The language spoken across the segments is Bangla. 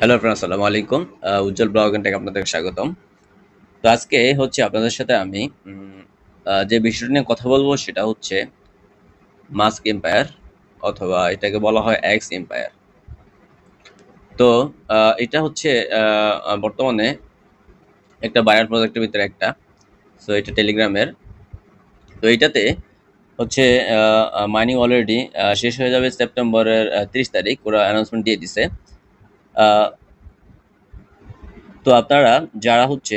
হ্যালো ফ্রেন্ড আসসালামু আলাইকুম উজ্জ্বল ব্লগ থেকে আপনাদের স্বাগতম তো আজকে হচ্ছে আপনাদের সাথে আমি যে বিষয়টি নিয়ে কথা বলবো সেটা হচ্ছে মাস্ক এম্পায়ার অথবা এটাকে বলা হয় এক্স এম্পায়ার তো এটা হচ্ছে বর্তমানে একটা বায়ার প্রজেক্টের ভিতরে একটা সো এটা টেলিগ্রামের তো এটাতে হচ্ছে মাইনিং অলরেডি শেষ হয়ে যাবে সেপ্টেম্বরের তিরিশ তারিখ ওরা অ্যানাউন্সমেন্ট দিয়ে দিছে তো আপনারা যারা হচ্ছে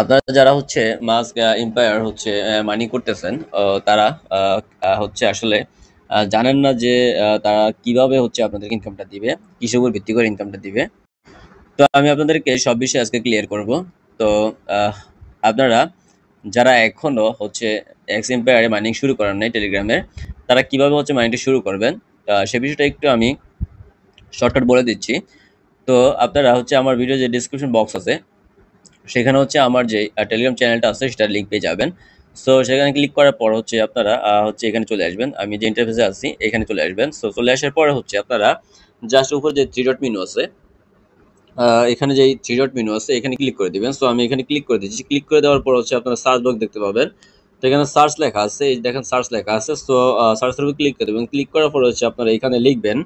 আপনারা যারা হচ্ছে মাস এম্পায়ার হচ্ছে মানি করতেছেন তারা হচ্ছে আসলে জানেন না যে তারা কিভাবে হচ্ছে আপনাদের ইনকামটা দিবে কিসের উপর ভিত্তি করে ইনকামটা দিবে তো আমি আপনাদেরকে সব বিষয়ে আজকে ক্লিয়ার করব তো আপনারা যারা এখনও হচ্ছে এক্স এম্পায়ারে মাইনিং শুরু করেন নাই টেলিগ্রামের তারা কিভাবে হচ্ছে মাইনিংটা শুরু করবেন সে বিষয়টা একটু আমি শর্টকাট বলে দিচ্ছি তো আপনারা হচ্ছে আমার ভিডিও যে ডিসক্রিপশন বক্স আছে সেখানে হচ্ছে আমার যে টেলিগ্রাম চ্যানেলটা আছে সেটার লিঙ্ক পেয়ে যাবেন সো সেখানে ক্লিক করার পর হচ্ছে আপনারা হচ্ছে এখানে চলে আসবেন আমি যে ইন্টারফেসে আছি এখানে চলে আসবেন সো চলে আসার পরে হচ্ছে আপনারা জাস্ট উপর যে থ্রি ডট মিনু আছে এখানে যে থ্রি ডট মিনু আছে এখানে ক্লিক করে দিবেন সো আমি এখানে ক্লিক করে দিচ্ছি ক্লিক করে দেওয়ার পর হচ্ছে আপনারা সার্চ বক্স দেখতে পাবেন এখানে সার্চ লেখা আছে এই দেখেন সার্চ লেখা আছে সো সার্চের উপর ক্লিক করে দেবেন ক্লিক করার পরে হচ্ছে আপনারা এখানে লিখবেন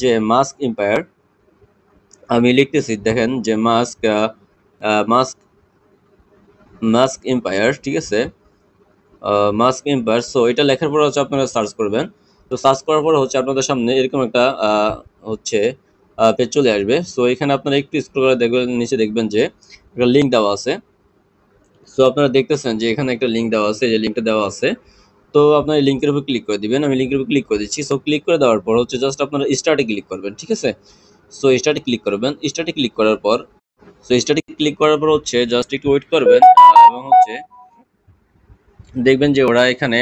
যে মাস্ক এম্পায়ার আমি লিখতেছি দেখেন যে মাস্ক মাস্ক মাস্ক এম্পায়ার ঠিক আছে মাস্ক এম্পায়ার সো এটা লেখার পরে হচ্ছে আপনারা সার্চ করবেন তো সার্চ করার পর হচ্ছে আপনাদের সামনে এরকম একটা হচ্ছে পেজ চলে আসবে সো এখানে আপনারা একটু স্ক্রল করে দেখবেন নিচে দেখবেন যে একটা লিঙ্ক দেওয়া আছে সো আপনারা দেখতেছেন যে এখানে একটা লিঙ্ক দেওয়া আছে যে লিঙ্কটা দেওয়া আছে তো আপনার এই লিঙ্কের উপর ক্লিক করে দিবেন আমি লিঙ্কের উপর ক্লিক করে দিচ্ছি সো ক্লিক করে দেওয়ার পর হচ্ছে জাস্ট আপনারা স্টার্টে ক্লিক করবেন ঠিক আছে সো স্টার্টে ক্লিক করবেন স্টার্টে ক্লিক করার পর সো স্টার্টে ক্লিক করার পর হচ্ছে জাস্ট একটু ওয়েট করবেন এবং হচ্ছে দেখবেন যে ওরা এখানে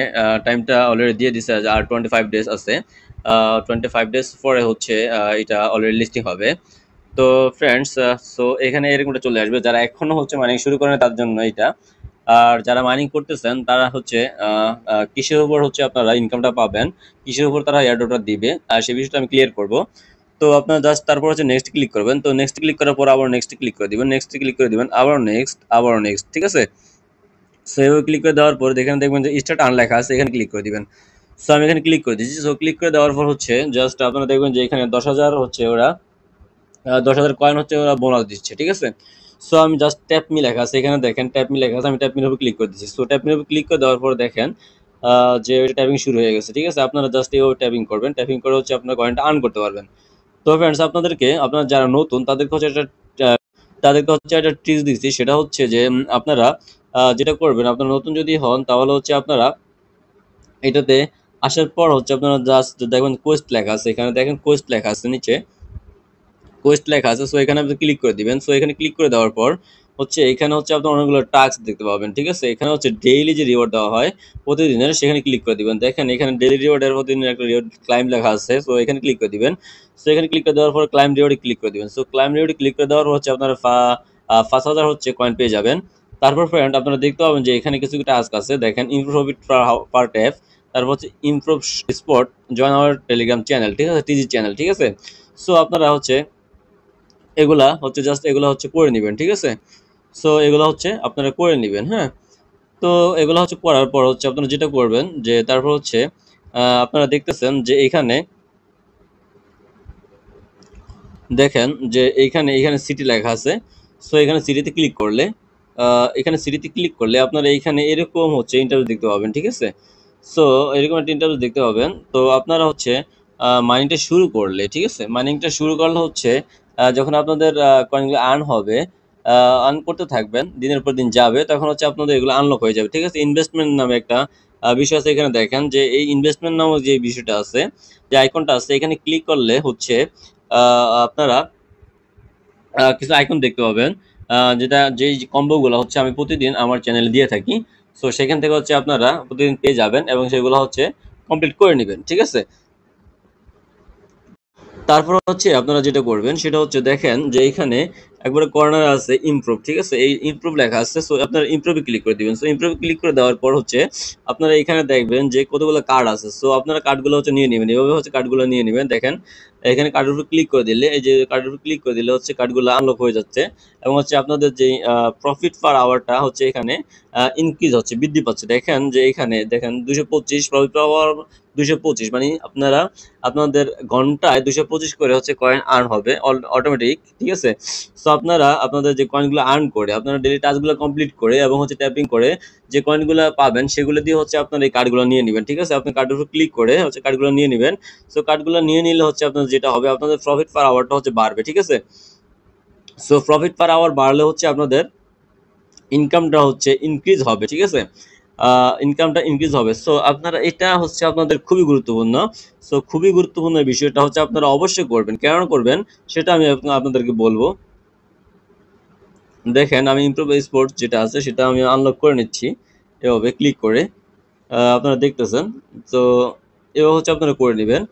টাইমটা অলরেডি দিয়ে দিছে আর টোয়েন্টি ফাইভ ডেজ আছে টোয়েন্টি ফাইভ ডেজ পরে হচ্ছে এটা অলরেডি লিস্টিং হবে তো ফ্রেন্ডস সো এখানে এরকমটা চলে আসবে যারা এখনও হচ্ছে মাইনিং শুরু করেন তার জন্য এটা আর যারা মাইনিং করতেছেন তারা হচ্ছে কিসের উপর হচ্ছে আপনারা ইনকামটা পাবেন কিসের উপর তারা এয়ারডোটা দিবে আর সেই বিষয়টা আমি ক্লিয়ার করব তো আপনারা জাস্ট তারপর হচ্ছে নেক্সট ক্লিক করবেন তো নেক্সট ক্লিক করার পর আবার নেক্সট ক্লিক করে দিবেন নেক্সট ক্লিক করে দিবেন আবার নেক্সট আবার নেক্সট ঠিক আছে সো এভাবে ক্লিক করে দেওয়ার পর এখানে দেখবেন যে স্টার্ট আনলেখা আছে এখানে ক্লিক করে দিবেন সো আমি এখানে ক্লিক করে দিচ্ছি সো ক্লিক করে দেওয়ার পর হচ্ছে জাস্ট আপনারা দেখবেন যে এখানে দশ হাজার হচ্ছে ওরা দশ হাজার কয়েন হচ্ছে ওরা বোনাস দিচ্ছে ঠিক আছে সো আমি জাস্ট ট্যাপ মি লেখা আছে এখানে দেখেন ট্যাপ মি লেখা আছে আমি ট্যাপ মিল উপর ক্লিক করে দিচ্ছি সো ট্যাপ মিল উপর ক্লিক করে দেওয়ার পর দেখেন যে ট্যাপিং শুরু হয়ে গেছে ঠিক আছে আপনারা জাস্ট এইভাবে ট্যাপিং করবেন ট্যাপিং করে হচ্ছে আপনার কয়েনটা আর্ন করতে পারবেন তো ফ্রেন্ডস আপনাদেরকে আপনারা যারা নতুন তাদেরকে হচ্ছে একটা তাদেরকে হচ্ছে একটা ট্রিক্স দিচ্ছি সেটা হচ্ছে যে আপনারা যেটা করবেন আপনারা নতুন যদি হন তাহলে হচ্ছে আপনারা এটাতে আসার পর হচ্ছে আপনারা জাস্ট দেখবেন কোয়েস্ট লেখা আছে এখানে দেখেন কোয়েস্ট লেখা আছে নিচে কোয়েস্ট লেখা আছে সো এখানে আপনি ক্লিক করে দিবেন সো এখানে ক্লিক করে দেওয়ার পর হচ্ছে এখানে হচ্ছে আপনি অনেকগুলো টাস্ক দেখতে পাবেন ঠিক আছে এখানে হচ্ছে ডেইলি যে রিওয়ার্ড দেওয়া হয় প্রতিদিনের সেখানে ক্লিক করে দিবেন দেখেন এখানে ডেইলি রিওয়ার্ডের প্রতিদিনের একটা রিওয়ার্ড ক্লাইম লেখা আছে সো এখানে ক্লিক করে দিবেন সো এখানে ক্লিক করে দেওয়ার পর ক্লাইম রিওয়ার্ডে ক্লিক করে দিবেন সো ক্লাইম রিওয়ার্ডে ক্লিক করে দেওয়ার পর হচ্ছে আপনার পাঁচ হাজার হচ্ছে কয়েন পেয়ে যাবেন তারপর ফ্রেন্ড আপনারা দেখতে পাবেন যে এখানে কিছু টাস্ক আছে দেখেন ইমপ্রুভ ইট পার ট্যাপ তারপর হচ্ছে improve spot join our Telegram channel ঠিক আছে টিজি চ্যানেল ঠিক আছে সো আপনারা হচ্ছে এগুলা হচ্ছে জাস্ট এগুলা হচ্ছে করে নেবেন ঠিক আছে সো এগুলা হচ্ছে আপনারা করে নেবেন হ্যাঁ তো এগুলা হচ্ছে করার পর হচ্ছে আপনারা যেটা করবেন যে তারপর হচ্ছে আপনারা দেখতেছেন যে এখানে দেখেন যে এইখানে এখানে সিটি লেখা আছে সো এখানে সিটিতে ক্লিক করলে এখানে সিটিতে ক্লিক করলে আপনারা এইখানে এরকম হচ্ছে ইন্টারভিউ দেখতে পাবেন ঠিক আছে সো এরকম একটা ইন্টারভিউ দেখতে পাবেন তো আপনারা হচ্ছে মাইনিংটা শুরু করলে ঠিক আছে মাইনিংটা শুরু করলে হচ্ছে যখন আপনাদের কয়েনগুলো আর্ন হবে আর্ন করতে থাকবেন দিনের পর দিন যাবে তখন হচ্ছে আপনাদের এগুলো আনলক হয়ে যাবে ঠিক আছে ইনভেস্টমেন্ট নামে একটা বিষয় আছে এখানে দেখেন যে এই ইনভেস্টমেন্ট নামক যে বিষয়টা আছে যে আইকনটা আছে এখানে ক্লিক করলে হচ্ছে আপনারা কিছু আইকন দেখতে পাবেন যেটা যেই কম্বোগুলো হচ্ছে আমি প্রতিদিন আমার চ্যানেলে দিয়ে থাকি সো সেখান থেকে হচ্ছে আপনারা প্রতিদিন পেয়ে যাবেন এবং সেগুলো হচ্ছে কমপ্লিট করে নেবেন ঠিক আছে তারপর হচ্ছে আপনারা যেটা করবেন সেটা হচ্ছে দেখেন যে এখানে একবারে কর্নার আছে ইমপ্রুভ ঠিক আছে এই ইমপ্রুভ লেখা আছে সো আপনারা ইমপ্রুভে ক্লিক করে দিবেন সো ইমপ্রুভে ক্লিক করে দেওয়ার পর হচ্ছে আপনারা এখানে দেখবেন যে কতগুলো কার্ড আছে সো আপনারা কার্ডগুলো হচ্ছে নিয়ে নেবেন এভাবে হচ্ছে কার্ডগুলো নিয়ে নেবেন দেখেন এখানে কার্ডের উপর ক্লিক করে দিলে এই যে কার্ডের উপর ক্লিক করে দিলে হচ্ছে কার্ডগুলো আনলক হয়ে যাচ্ছে এবং হচ্ছে আপনাদের যে প্রফিট পার আওয়ারটা হচ্ছে এখানে ইনক্রিজ হচ্ছে বৃদ্ধি পাচ্ছে দেখেন যে এখানে দেখেন দুশো পঁচিশ প্রফিট পার আওয়ার দুশো পঁচিশ মানে আপনারা আপনাদের ঘন্টায় দুশো পঁচিশ করে হচ্ছে কয়েন আর্ন হবে অটোমেটিক ঠিক আছে সো সো আপনারা আপনাদের যে কয়েনগুলো আর্ন করে আপনারা ডেলি টাস্কগুলো কমপ্লিট করে এবং হচ্ছে ট্যাপিং করে যে কয়েনগুলো পাবেন সেগুলো দিয়ে হচ্ছে আপনার এই কার্ডগুলো নিয়ে নেবেন ঠিক আছে আপনি কার্ডের উপর ক্লিক করে হচ্ছে কার্ডগুলো নিয়ে নেবেন সো কার্ডগুলো নিয়ে নিলে হচ্ছে আপনার যেটা হবে আপনাদের প্রফিট পার আওয়ারটা হচ্ছে বাড়বে ঠিক আছে সো প্রফিট পার আওয়ার বাড়লে হচ্ছে আপনাদের ইনকামটা হচ্ছে ইনক্রিজ হবে ঠিক আছে ইনকামটা ইনক্রিজ হবে সো আপনারা এটা হচ্ছে আপনাদের খুবই গুরুত্বপূর্ণ সো খুবই গুরুত্বপূর্ণ বিষয়টা হচ্ছে আপনারা অবশ্যই করবেন কেন করবেন সেটা আমি আপনাদেরকে বলবো দেখেন আমি ইমপ্রুভ স্পোর্টস যেটা আছে সেটা আমি আনলক করে নিচ্ছি এভাবে ক্লিক করে আপনারা দেখতেছেন তো এভাবে হচ্ছে আপনারা করে নেবেন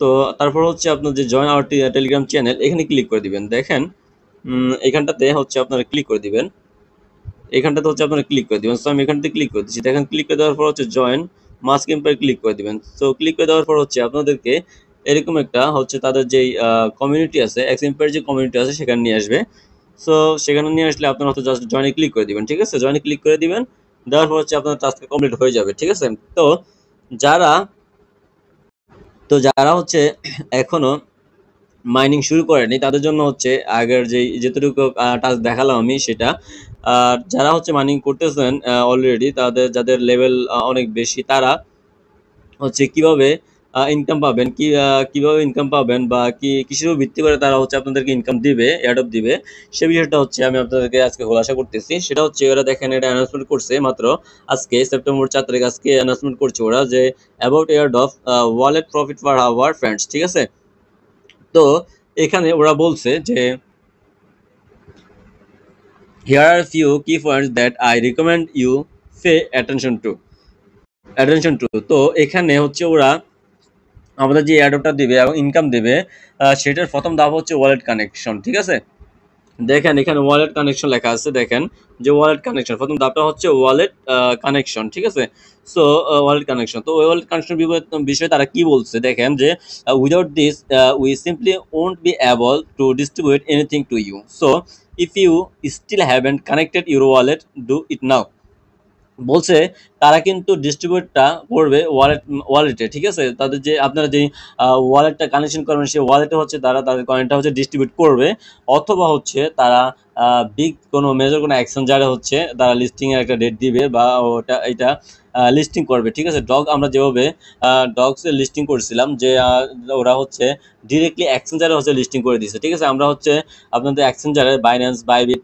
তো তারপর হচ্ছে আপনার যে জয়েন আওয়ার টেলিগ্রাম চ্যানেল এখানে ক্লিক করে দিবেন দেখেন এখানটাতে হচ্ছে আপনারা ক্লিক করে দিবেন এখানটাতে হচ্ছে আপনারা ক্লিক করে দিবেন সো আমি থেকে ক্লিক করে দিচ্ছি দেখেন ক্লিক করে দেওয়ার পর হচ্ছে জয়েন মাস্ক ইম্পার ক্লিক করে দিবেন তো ক্লিক করে দেওয়ার পর হচ্ছে আপনাদেরকে এরকম একটা হচ্ছে তাদের যেই কমিউনিটি আছে এক্স ইম্পার যে কমিউনিটি আছে সেখানে নিয়ে আসবে সো সেখানে নিয়ে আসলে আপনার হচ্ছে জাস্ট জয়েনে ক্লিক করে দিবেন ঠিক আছে জয়েনে ক্লিক করে দিবেন দেওয়ার পর হচ্ছে আপনার টাস্ক কমপ্লিট হয়ে যাবে ঠিক আছে তো যারা তো যারা হচ্ছে এখনো মাইনিং শুরু করেনি তাদের জন্য হচ্ছে আগের যে যেটুকু টাস্ক দেখালাম আমি সেটা আর যারা হচ্ছে মাইনিং করতেছেন অলরেডি তাদের যাদের লেভেল অনেক বেশি তারা হচ্ছে কিভাবে ইনকাম পাবেন কি কীভাবে ইনকাম পাবেন বা কি কিসের উপর ভিত্তি করে তারা হচ্ছে আপনাদেরকে ইনকাম দিবে অ্যাডপ দিবে সে বিষয়টা হচ্ছে আমি আপনাদেরকে আজকে খোলাসা করতেছি সেটা হচ্ছে ওরা দেখেন এটা অ্যানাউন্সমেন্ট করছে মাত্র আজকে সেপ্টেম্বর চার তারিখ আজকে অ্যানাউন্সমেন্ট করছে ওরা যে about airdrop of wallet profit for our friends ঠিক আছে তো এখানে ওরা বলছে যে here are few key points that I recommend you pay attention to attention to তো এখানে হচ্ছে ওরা আমাদের যে অ্যাডপটা দেবে এবং ইনকাম দেবে সেটার প্রথম দাব হচ্ছে ওয়ালেট কানেকশন ঠিক আছে দেখেন এখানে ওয়ালেট কানেকশন লেখা আছে দেখেন যে ওয়ালেট কানেকশন প্রথম দাবটা হচ্ছে ওয়ালেট কানেকশন ঠিক আছে সো ওয়ালেট কানেকশন তো ওয়ালেট কানেকশন বিষয়ে তারা কি বলছে দেখেন যে without this we simply won't be able to distribute anything to you so if you still and connected your wallet do it now বলছে তারা কিন্তু ডিস্ট্রিবিউটটা করবে ওয়ালেট ওয়ালেটে ঠিক আছে তাদের যে আপনারা যে ওয়ালেটটা কানেকশন করবেন সেই ওয়ালেটে হচ্ছে তারা তাদের কয়েনটা হচ্ছে ডিস্ট্রিবিউট করবে অথবা হচ্ছে তারা বিগ কোনো মেজর কোনো অ্যাকশন যারা হচ্ছে তারা লিস্টিংয়ের একটা ডেট দিবে বা ওটা এটা লিস্টিং করবে ঠিক আছে ডগ আমরা যেভাবে ডগসের লিস্টিং করেছিলাম যে ওরা হচ্ছে ডিরেক্টলি অ্যাক্সেঞ্জারে হচ্ছে লিস্টিং করে দিয়েছে ঠিক আছে আমরা হচ্ছে আপনাদের অ্যাক্সেঞ্জারে বাইন্যান্স বাইবিট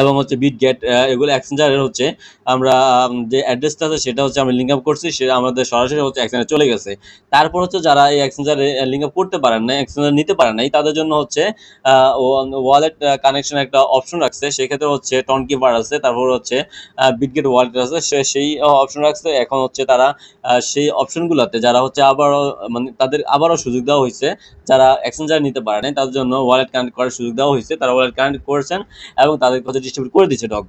এবং হচ্ছে বিট গেট এগুলো এক্সচেঞ্জারের হচ্ছে আমরা যে অ্যাড্রেসটা আছে সেটা হচ্ছে আমরা লিঙ্ক আপ করছি সেটা আমাদের সরাসরি হচ্ছে এক্সচেঞ্জারে চলে গেছে তারপর হচ্ছে যারা এই এক্সচেঞ্জারে লিঙ্ক আপ করতে পারেন না এক্সচেঞ্জার নিতে পারেন নাই তাদের জন্য হচ্ছে ওয়ালেট কানেকশন একটা অপশন রাখছে সেক্ষেত্রে হচ্ছে টন কিপার আছে তারপর হচ্ছে গেট ওয়ালেট আছে সে সেই অপশন রাখছে এখন হচ্ছে তারা সেই অপশনগুলোতে যারা হচ্ছে আবারও মানে তাদের আবারও সুযোগ দেওয়া হয়েছে যারা এক্সচেঞ্জার নিতে পারে নাই তাদের জন্য ওয়ালেট কানেক্ট করার সুযোগ দেওয়া হয়েছে তারা ওয়ালেট কানেক্ট করেছেন এবং তাদের কাছে ডিস্ট্রিবিউট করে দিচ্ছে ডগ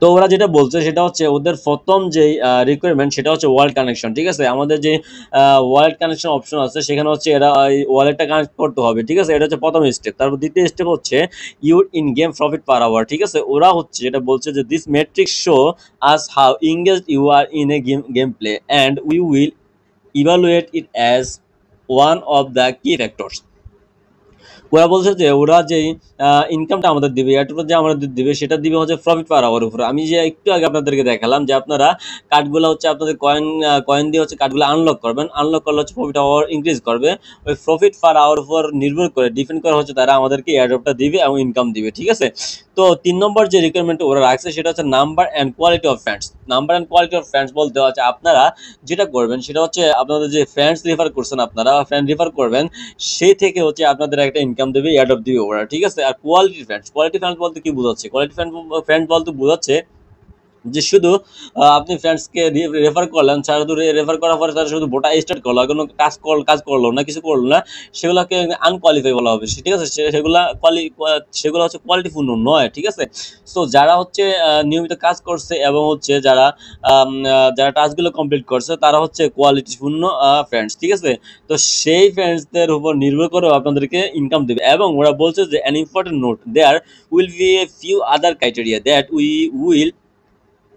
তো ওরা যেটা বলছে সেটা হচ্ছে ওদের প্রথম যে রিকোয়ারমেন্ট সেটা হচ্ছে ওয়ার্ল্ড কানেকশন ঠিক আছে আমাদের যে ওয়ার্ল্ড কানেকশন অপশন আছে সেখানে হচ্ছে এরা ওয়ালেটটা কানেক্ট করতে হবে ঠিক আছে এটা হচ্ছে প্রথম স্টেপ তারপর দ্বিতীয় স্টেপ হচ্ছে your in game profit per hour ঠিক আছে ওরা হচ্ছে যেটা বলছে যে this metric show us how engage you are in a game game play and we will evaluate it as one of the key factors ওরা বলছে যে ওরা যে ইনকামটা আমাদের দিবে এটুকু যে আমাদের দিবে সেটা দিবে হচ্ছে প্রফিট পার আওয়ার উপরে আমি যে একটু আগে আপনাদেরকে দেখালাম যে আপনারা কার্ডগুলো হচ্ছে আপনাদের কয়েন কয়েন দিয়ে হচ্ছে কার্ডগুলো আনলক করবেন আনলক করলে হচ্ছে প্রফিট আওয়ার ইনক্রিজ করবে ওই প্রফিট পার আওয়ার উপর নির্ভর করে ডিপেন্ড করে হচ্ছে তারা আমাদেরকে এয়ারড্রপটা দিবে এবং ইনকাম দিবে ঠিক আছে তো তিন নম্বর যে রিকোয়ারমেন্ট ওরা রাখছে সেটা হচ্ছে number and quality of friends number and quality of friends বলতে হচ্ছে আপনারা যেটা করবেন সেটা হচ্ছে আপনাদের যে ফ্রেন্ডস রেফার করছেন আপনারা ফ্রেন্ড রেফার করবেন সেই থেকে হচ্ছে আপনাদের একটা ইনকাম ইনকাম দেবে অ্যাডপ দিবে ওরা ঠিক আছে আর কোয়ালিটি ফ্যান্স কোয়ালিটি ফ্যান্স বলতে কি বোঝাচ্ছে কোয়ালিটি ফ্যান ফ্যান্স বলতে বোঝাচ্ছে যে শুধু আপনি ফ্রেন্ডসকে রেফার করলেন সারা দূরে রেফার করার পরে তারা শুধু ভোটা স্টার্ট করলো কোনো কাজ কল কাজ করলো না কিছু করলো না সেগুলোকে আনকোয়ালিফাই বলা হবে ঠিক আছে সেগুলা কোয়ালি সেগুলো হচ্ছে কোয়ালিটিপূর্ণ নয় ঠিক আছে সো যারা হচ্ছে নিয়মিত কাজ করছে এবং হচ্ছে যারা যারা টাস্কগুলো কমপ্লিট করছে তারা হচ্ছে কোয়ালিটিপূর্ণ ফ্রেন্ডস ঠিক আছে তো সেই ফ্রেন্ডসদের উপর নির্ভর করেও আপনাদেরকে ইনকাম দেবে এবং ওরা বলছে যে an important note there will be a few other criteria that we will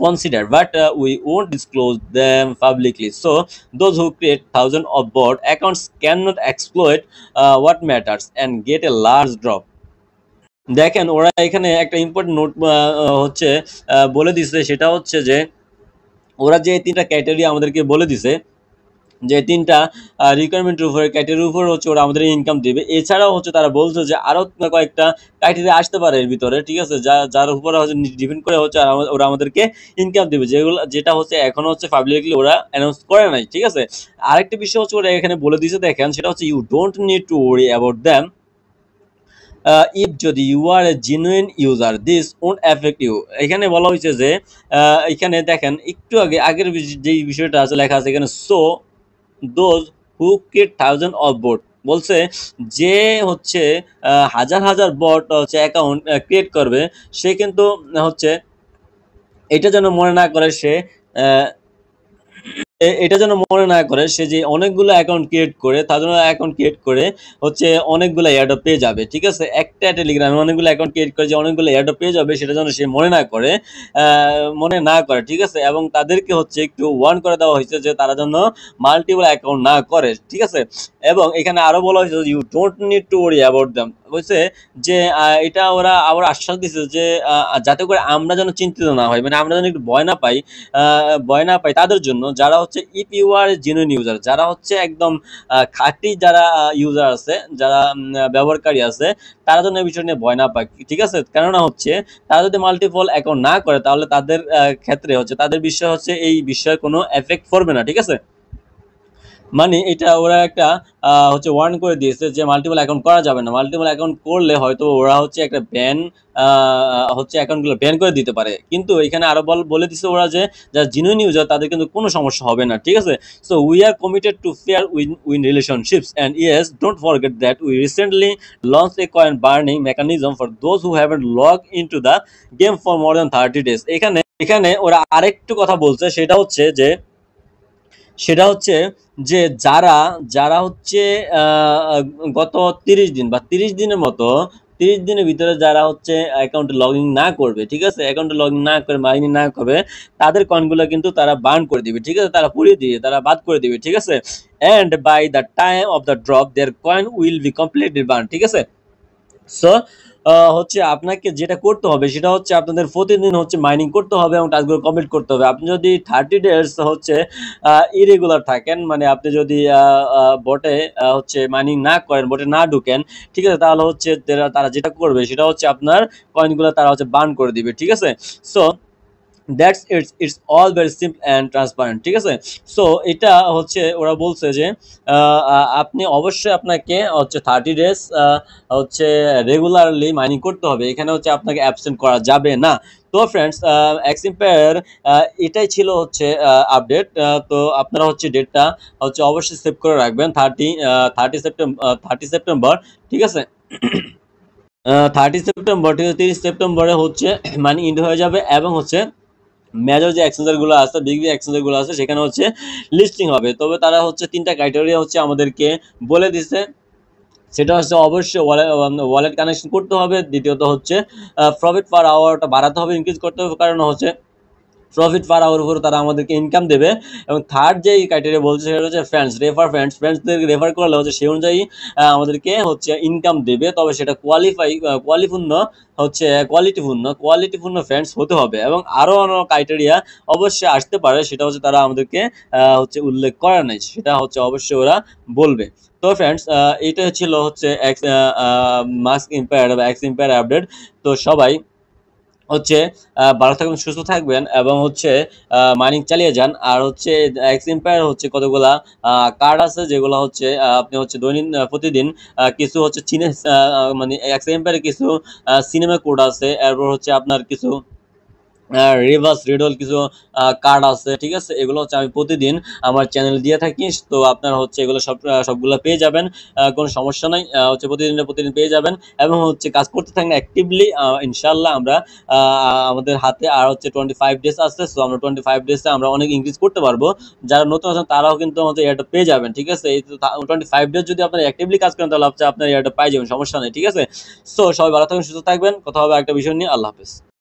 consider but uh, we won't disclose them publicly so those who create thousands of bot accounts cannot exploit uh, what matters and get a large drop দেখেন ওরা এখানে একটা ইম্পর্টেন্ট নোট হচ্ছে বলে দিছে সেটা হচ্ছে যে ওরা যে তিনটা ক্যাটাগরি আমাদেরকে বলে দিছে যে তিনটা রিকোয়ারমেন্টের উপরে ক্যাটের উপর হচ্ছে ওরা আমাদের ইনকাম দেবে এছাড়াও হচ্ছে তারা বলছে যে আরও কয়েকটা ক্রাইটেরিয়া আসতে পারে এর ভিতরে ঠিক আছে যা যার উপরে হচ্ছে ডিপেন্ড করে হচ্ছে ওরা আমাদেরকে ইনকাম দেবে যেগুলো যেটা হচ্ছে এখনও হচ্ছে পাবলিকলি ওরা অ্যানাউন্স করে নাই ঠিক আছে আরেকটা বিষয় হচ্ছে ওরা এখানে বলে দিয়েছে দেখেন সেটা হচ্ছে you don't need to worry about them if যদি you are a genuine user this won't affect you এখানে বলা হয়েছে যে এখানে দেখেন একটু আগে আগের যেই বিষয়টা আছে লেখা আছে এখানে so those who get thousand of bot বলছে যে হচ্ছে হাজার হাজার বট হচ্ছে অ্যাকাউন্ট ক্রিয়েট করবে সে কিন্তু হচ্ছে এটা যেন মনে না করে সে এটা যেন মনে না করে সে যে অনেকগুলো অ্যাকাউন্ট ক্রিয়েট করে তার জন্য অ্যাকাউন্ট ক্রিয়েট করে হচ্ছে অনেকগুলো অ্যাডও পেয়ে যাবে ঠিক আছে একটা টেলিগ্রামে অনেকগুলো অ্যাকাউন্ট ক্রিয়েট করে যে অনেকগুলো অ্যাডও পেয়ে যাবে সেটা যেন সে মনে না করে মনে না করে ঠিক আছে এবং তাদেরকে হচ্ছে একটু ওয়ার্ন করে দেওয়া হয়েছে যে তারা যেন মাল্টিপল অ্যাকাউন্ট না করে ঠিক আছে এবং এখানে আরও বলা হয়েছে you don't need to worry about them বলছে যে এটা ওরা আবার আশ্বাস দিচ্ছে যে যাতে করে আমরা যেন চিন্তিত না হয় মানে আমরা যেন একটু ভয় না পাই ভয় না পাই তাদের জন্য যারা হচ্ছে ইপিওয়ার ইউ আর জেনুইন ইউজার যারা হচ্ছে একদম খাঁটি যারা ইউজার আছে যারা ব্যবহারকারী আছে তারা যেন এই বিষয় নিয়ে ভয় না পায় ঠিক আছে কেননা হচ্ছে তারা যদি মাল্টিপল অ্যাকাউন্ট না করে তাহলে তাদের ক্ষেত্রে হচ্ছে তাদের বিষয় হচ্ছে এই বিষয়ে কোনো এফেক্ট পড়বে না ঠিক আছে মানে এটা ওরা একটা হচ্ছে ওয়ার্ন করে দিয়েছে যে মাল্টিপল অ্যাকাউন্ট করা যাবে না মাল্টিপল অ্যাকাউন্ট করলে হয়তো ওরা হচ্ছে একটা ব্যান হচ্ছে অ্যাকাউন্টগুলো ব্যান করে দিতে পারে কিন্তু এখানে আরও বল বলে দিচ্ছে ওরা যে যারা জিনুইন ইউজার তাদের কিন্তু কোনো সমস্যা হবে না ঠিক আছে so we are committed to fair win win relationships and yes don't forget that we recently launch a coin burning mechanism for those who have log in to the game for more than thirty days এখানে এখানে ওরা আরেকটু কথা বলছে সেটা হচ্ছে যে সেটা হচ্ছে যে যারা যারা হচ্ছে গত তিরিশ দিন বা তিরিশ দিনের মতো তিরিশ দিনের ভিতরে যারা হচ্ছে অ্যাকাউন্টে লগ না করবে ঠিক আছে অ্যাকাউন্টে লগ না করে মাইন না করবে তাদের কয়েনগুলো কিন্তু তারা বার্ন করে দিবে ঠিক আছে তারা পুড়িয়ে দিয়ে তারা বাদ করে দিবে ঠিক আছে and by the time of the drop their coin will be completely burn ঠিক আছে সো হচ্ছে আপনাকে যেটা করতে হবে সেটা হচ্ছে আপনাদের প্রতিদিন হচ্ছে মাইনিং করতে হবে এবং টাস্কগুলো কমপ্লিট করতে হবে আপনি যদি থার্টি ডেজ হচ্ছে ইরেগুলার থাকেন মানে আপনি যদি বটে হচ্ছে মাইনিং না করেন বটে না ঢুকেন ঠিক আছে তাহলে হচ্ছে তারা যেটা করবে সেটা হচ্ছে আপনার কয়েনগুলো তারা হচ্ছে বান করে দিবে ঠিক আছে so that's it's it's all very simple and transparent ঠিক আছে সো এটা হচ্ছে ওরা বলছে যে আপনি অবশ্যই আপনাকে হচ্ছে থার্টি ডেজ হচ্ছে রেগুলারলি মাইনিং করতে হবে এখানে হচ্ছে আপনাকে অ্যাবসেন্ট করা যাবে না তো ফ্রেন্ডস এক্সিম্পেয়ার এটাই ছিল হচ্ছে আপডেট তো আপনারা হচ্ছে ডেটটা হচ্ছে অবশ্যই সেভ করে রাখবেন thirty thirty September thirty September ঠিক আছে থার্টি সেপ্টেম্বর ঠিক আছে তিরিশ সেপ্টেম্বরে হচ্ছে মানে ইন্ড হয়ে যাবে এবং হচ্ছে মেজর যে এক্সচেঞ্জারগুলো আছে বিগ বি এক্সচেঞ্জারগুলো আছে সেখানে হচ্ছে লিস্টিং হবে তবে তারা হচ্ছে তিনটা ক্রাইটেরিয়া হচ্ছে আমাদেরকে বলে দিছে সেটা হচ্ছে অবশ্যই ওয়ালেট কানেকশন করতে হবে দ্বিতীয়ত হচ্ছে প্রফিট পার আওয়ারটা বাড়াতে হবে ইনক্রিজ করতে হবে কারণ হচ্ছে প্রফিট পার আওয়ার উপর তারা আমাদেরকে ইনকাম দেবে এবং থার্ড যে ক্রাইটেরিয়া বলছে সেটা হচ্ছে ফ্রেন্ডস রেফার ফ্রেন্ডস ফ্রেন্ডসদের রেফার করলে হচ্ছে সেই অনুযায়ী আমাদেরকে হচ্ছে ইনকাম দেবে তবে সেটা কোয়ালিফাই কোয়ালিপূর্ণ হচ্ছে কোয়ালিটিপূর্ণ কোয়ালিটিপূর্ণ ফ্রেন্ডস হতে হবে এবং আরও অন্য ক্রাইটেরিয়া অবশ্যই আসতে পারে সেটা হচ্ছে তারা আমাদেরকে হচ্ছে উল্লেখ করা নেই সেটা হচ্ছে অবশ্যই ওরা বলবে তো ফ্রেন্ডস এটা ছিল হচ্ছে এক্স মাস্ক ইম্পায়ার বা এক্স ইম্পায়ার আপডেট তো সবাই হচ্ছে ভালো থাকবেন সুস্থ থাকবেন এবং হচ্ছে মাইনিং চালিয়ে যান আর হচ্ছে এক্স এম্পায়ার হচ্ছে কতগুলা কার্ড আছে যেগুলো হচ্ছে আপনি হচ্ছে দৈনিক প্রতিদিন কিছু হচ্ছে চীনে মানে এক্স এম্পায়ারে কিছু সিনেমা কোড আছে এরপর হচ্ছে আপনার কিছু রিভার্স হ্যাঁ, রিডল কিছু কার্ড আছে ঠিক আছে এগুলো হচ্ছে আমি প্রতিদিন আমার চ্যানেল দিয়ে থাকি তো আপনারা হচ্ছে এগুলো সব সবগুলো পেয়ে যাবেন কোনো সমস্যা নাই হচ্ছে প্রতিদিন প্রতিদিন পেয়ে যাবেন এবং হচ্ছে কাজ করতে থাকেন অ্যাক্টিভলি ইনশাল্লাহ আমরা আমাদের হাতে আর হচ্ছে টোয়েন্টি ফাইভ ডেজ আছে সো আমরা টোয়েন্টি ফাইভ ডেজে আমরা অনেক ইনক্রিজ করতে পারবো যারা নতুন আছেন তারাও কিন্তু হচ্ছে এটা পেয়ে যাবেন ঠিক আছে এই টোয়েন্টি ফাইভ ডেজ যদি আপনারা অ্যাক্টিভলি কাজ করেন তাহলে হচ্ছে আপনার এটা পাই যাবেন সমস্যা নেই ঠিক আছে সো সবাই ভালো থাকবেন সুস্থ থাকবেন কথা হবে একটা বিষয় নিয়ে আল্লাহ হাফেজ